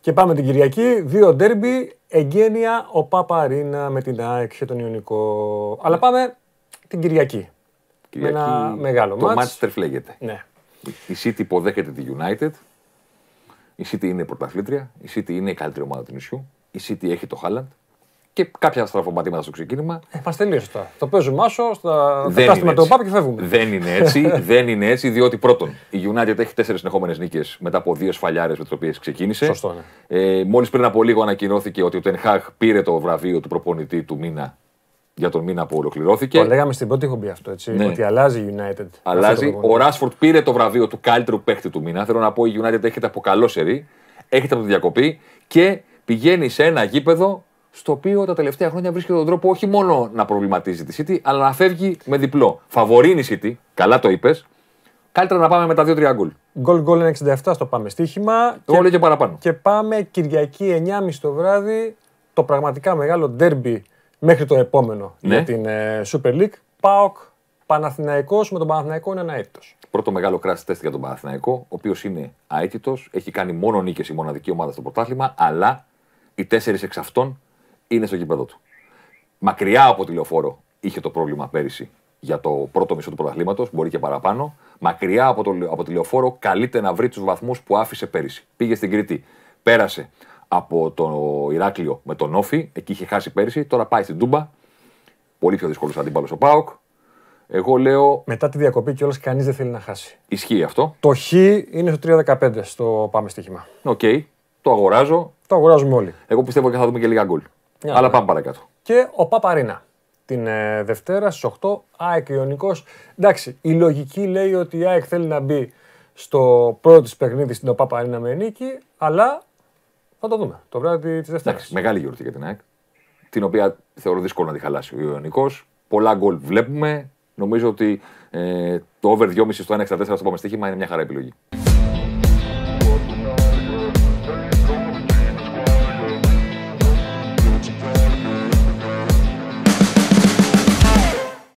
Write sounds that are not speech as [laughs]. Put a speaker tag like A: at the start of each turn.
A: Και πάμε την Κυριακή. Δύο ντέρμπι. Εγγένεια ο Παπαρίνα με την ΑΕΚ και τον Ιωνικό. Αλλά ναι. πάμε την Κυριακή.
B: με ένα μεγάλο μάτς. Το μάτς τρεφλέγεται. Ναι. Η City υποδέχεται τη United. Η City είναι πρωταθλήτρια. Η City είναι η καλύτερη ομάδα του νησιού. Η City έχει το Χάλαντ και κάποια στραφοματήματα στο ξεκίνημα.
A: Ε, Μας τελείωσε τώρα. Το παίζουμε άσο, στα... θα με τον
B: πάπ και φεύγουμε. Δεν είναι έτσι, [laughs] δεν είναι έτσι, διότι πρώτον, η United έχει τέσσερις συνεχόμενες νίκες μετά από δύο σφαλιάρες με τις οποίες ξεκίνησε. Σωστό, ναι. ε, Μόλις πριν από λίγο ανακοινώθηκε ότι ο Τενχάγ πήρε το βραβείο του προπονητή του μήνα για τον μήνα που ολοκληρώθηκε. Το
A: λέγαμε στην πρώτη χομπή αυτό, έτσι. Ναι. Ότι αλλάζει η United. Αλλάζει. Ο
B: Ράσφορντ πήρε το βραβείο του καλύτερου παίχτη του μήνα. Θέλω να πω, η United έχετε από καλό σερί, ε, έχετε από τη διακοπή και πηγαίνει σε ένα γήπεδο στο οποίο τα τελευταία χρόνια βρίσκεται τον τρόπο όχι μόνο να προβληματίζει τη City, αλλά να φεύγει με διπλό. Φαβορίνει η City, καλά το είπες. Καλύτερα να πάμε με τα 2-3 γκολ.
A: Γκολ γκολ είναι 67, στο πάμε στοίχημα.
B: Γκολ και, και παραπάνω. Και
A: πάμε Κυριακή 9.30 το βράδυ, το πραγματικά μεγάλο ντέρμπι μέχρι το επόμενο ναι. για την ε, Super League. ΠΑΟΚ Παναθηναϊκός με τον Παναθηναϊκό είναι αίτητο.
B: Πρώτο μεγάλο κράτη test για τον Παναθηναϊκό, ο οποίος είναι αίτητος, έχει κάνει μόνο νίκες η μοναδική ομάδα στο πρωτάθλημα, αλλά οι τέσσερις εξ αυτών είναι στο γήπεδο του. Μακριά από τη λεωφόρο είχε το πρόβλημα πέρυσι για το πρώτο μισό του πρωταθλήματος, μπορεί και παραπάνω. Μακριά από, το, από τη λεωφόρο καλείται να βρει τους βαθμούς που άφησε πέρυσι. Πήγε στην Κρήτη, πέρασε από το Ηράκλειο με τον Όφη, εκεί είχε χάσει πέρυσι, τώρα πάει στην Τούμπα. Πολύ πιο δύσκολος αντίπαλος ο Πάοκ. Εγώ λέω.
A: Μετά τη διακοπή κιόλας κανείς δεν θέλει να χάσει.
B: Ισχύει αυτό.
A: Το χ είναι στο 3-15 στο πάμε στοίχημα.
B: Οκ. Okay. Το αγοράζω. Το αγοράζουμε όλοι. Εγώ πιστεύω και θα δούμε και λίγα γκολ. Αλλά πάμε παρακάτω.
A: Και ο Παπαρίνα. Την ε, Δευτέρα στις 8, ΑΕΚ Ιωνικός. Εντάξει, η λογική λέει ότι η ΑΕΚ θέλει να μπει στο πρώτο της παιχνίδι στην ΟΠΑ Παρίνα με νίκη, αλλά θα το δούμε το βράδυ της
B: Δευτέρας. Μεγάλη γιορτή για την ΑΕΚ. Την οποία θεωρώ δύσκολο να τη χαλάσει ο Ιωνικός. Πολλά γκολ βλέπουμε. Νομίζω ότι ε, το over 2,5 στο 1,64 το πάμε στοίχημα είναι μια χαρά επιλογή.